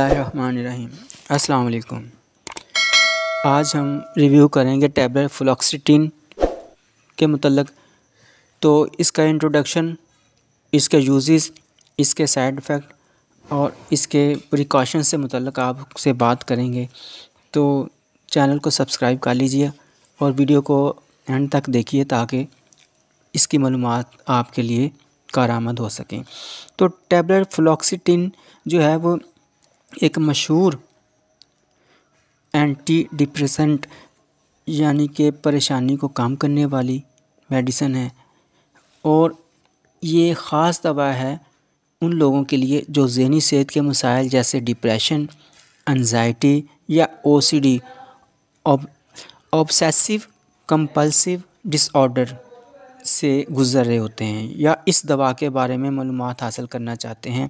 अस्सलाम वालेकुम आज हम रिव्यू करेंगे टैबलेट फ्लॉक्सिटीन के मतलब तो इसका इंट्रोडक्शन इसके यूजेस इसके साइड इफ़ेक्ट और इसके प्रिकॉशन से मतलब आपसे बात करेंगे तो चैनल को सब्सक्राइब कर लीजिए और वीडियो को एंड तक देखिए ताकि इसकी मालूम आपके लिए कारामद हो सकें तो टैबलेट फ्लॉक्सिटिन जो है वो एक मशहूर एंटी डिप्रेसेंट यानी कि परेशानी को कम करने वाली मेडिसन है और ये ख़ास दवा है उन लोगों के लिए जो जहनी सेहत के मसाइल जैसे डिप्रेशन अनजाइटी या ओसीडी ऑबसेसिव कंपल्सिव डिसऑर्डर से गुज़र रहे होते हैं या इस दवा के बारे में मालूम हासिल करना चाहते हैं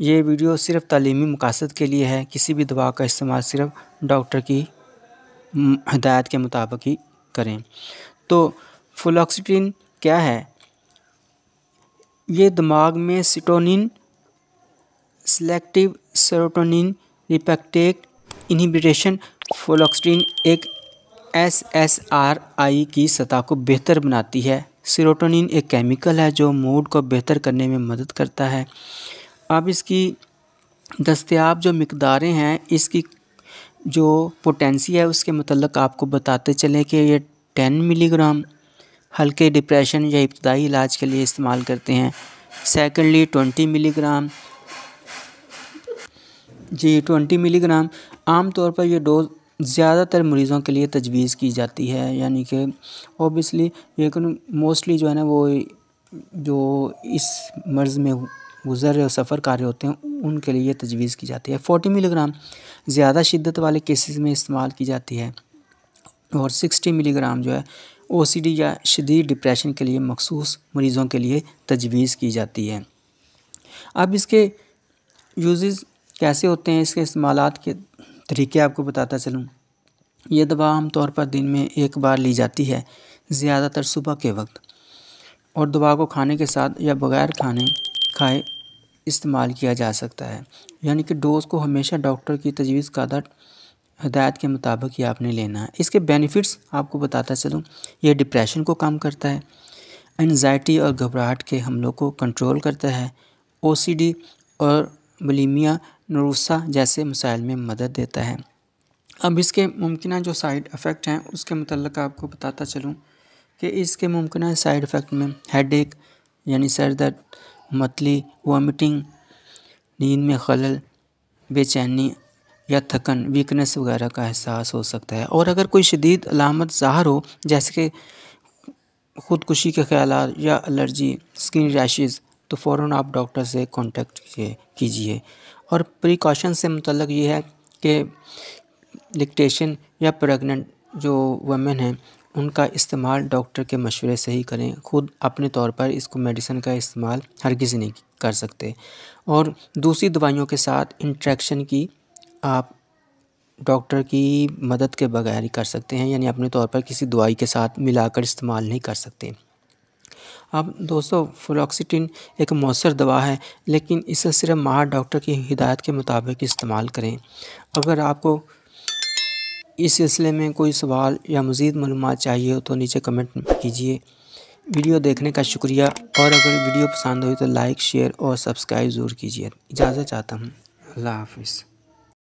ये वीडियो सिर्फ़ तलीमी मकासद के लिए है किसी भी दवा का इस्तेमाल सिर्फ़ डॉक्टर की हदायत के मुताबिक ही करें तो फ्लोक्सिटीन क्या है ये दिमाग में सिटोनिन सेलेक्टिव सेरोटोनिन रिपेक्टेक इनहिबिटेशन फोलॉक्सटीन एक एस एस आर आई की सतह को बेहतर बनाती है सीरोटोनिन एक केमिकल है जो मूड को बेहतर करने में मदद करता है अब इसकी दस्तियाब जो मकदारें हैं इसकी जो पोटेंसी है उसके मतलब आपको बताते चलें कि ये टेन मिलीग्राम हल्के डिप्रेशन या इब्तदाई इलाज के लिए इस्तेमाल करते हैं सेकेंडली ट्वेंटी मिलीग्राम जी ट्वेंटी मिलीग्राम आम तौर पर यह डोज ज़्यादातर मरीज़ों के लिए तजवीज़ की जाती है यानी कि ओबियसली लेकिन मोस्टली जो है ना वो जो इस मर्ज़ में गुज़र और सफ़र कर रहे होते हैं उनके लिए तजवीज़ की जाती है फोटी मिलीग्राम ज़्यादा शिद्दत वाले केसेस में इस्तेमाल की जाती है और सिक्सटी मिलीग्राम जो है ओ या शदीद डिप्रेशन के लिए मखसूस मरीज़ों के लिए तजवीज़ की जाती है अब इसके यूज़ कैसे होते हैं इसके इस्तेमाल के तरीके आपको बताता चलूँ यह दवा आमतौर पर दिन में एक बार ली जाती है ज़्यादातर सुबह के वक्त और दवा को खाने के साथ या बगैर खाने खाए इस्तेमाल किया जा सकता है यानी कि डोज़ को हमेशा डॉक्टर की तजवीज़ कादा हदायत के मुताबिक ही आपने लेना है इसके बेनिफिट्स आपको बताता चलूँ यह डिप्रेशन को कम करता है एनजाइटी और घबराहट के हमलों को कंट्रोल करता है ओसीडी और बलीमिया नरूसा जैसे मसाइल में मदद देता है अब इसके मुमकिन जो साइड इफ़ेक्ट हैं उसके मतलब आपको बताता चलूँ कि इसके मुमकिन साइड इफ़ेक्ट में हेड एक यानी सर दर्द मतली वॉमिटिंग नींद में खलल बेचैनी या थकन वीकनेस वगैरह का एहसास हो सकता है और अगर कोई शदीद अलामत ज़ाहर हो जैसे कि ख़ुदकुशी के ख्याल या एलर्जी स्किन रैशेज़ तो फ़ौर आप डॉक्टर से कॉन्टेक्ट कीजिए और प्रिकॉशन से मतलब ये है कि डिक्टेशन या प्रेग्नेंट जो वमेन हैं उनका इस्तेमाल डॉक्टर के मशवरे से ही करें खुद अपने तौर पर इसको मेडिसिन का इस्तेमाल किसी नहीं कर सकते और दूसरी दवाइयों के साथ इंट्रैक्शन की आप डॉक्टर की मदद के बगैर ही कर सकते हैं यानी अपने तौर पर किसी दवाई के साथ मिलाकर इस्तेमाल नहीं कर सकते अब दोस्तों फ्लोक्सीटिन एक मौसर दवा है लेकिन इसे सिर्फ माहर डॉक्टर की हिदायत के मुताबिक इस्तेमाल करें अगर आपको इस सिलसिले में कोई सवाल या मज़ीद मालूम चाहिए हो तो नीचे कमेंट कीजिए वीडियो देखने का शुक्रिया और अगर वीडियो पसंद हुई तो लाइक शेयर और सब्सक्राइब ज़रूर कीजिए इजाज़त चाहता हूँ अल्लाह हाफिज़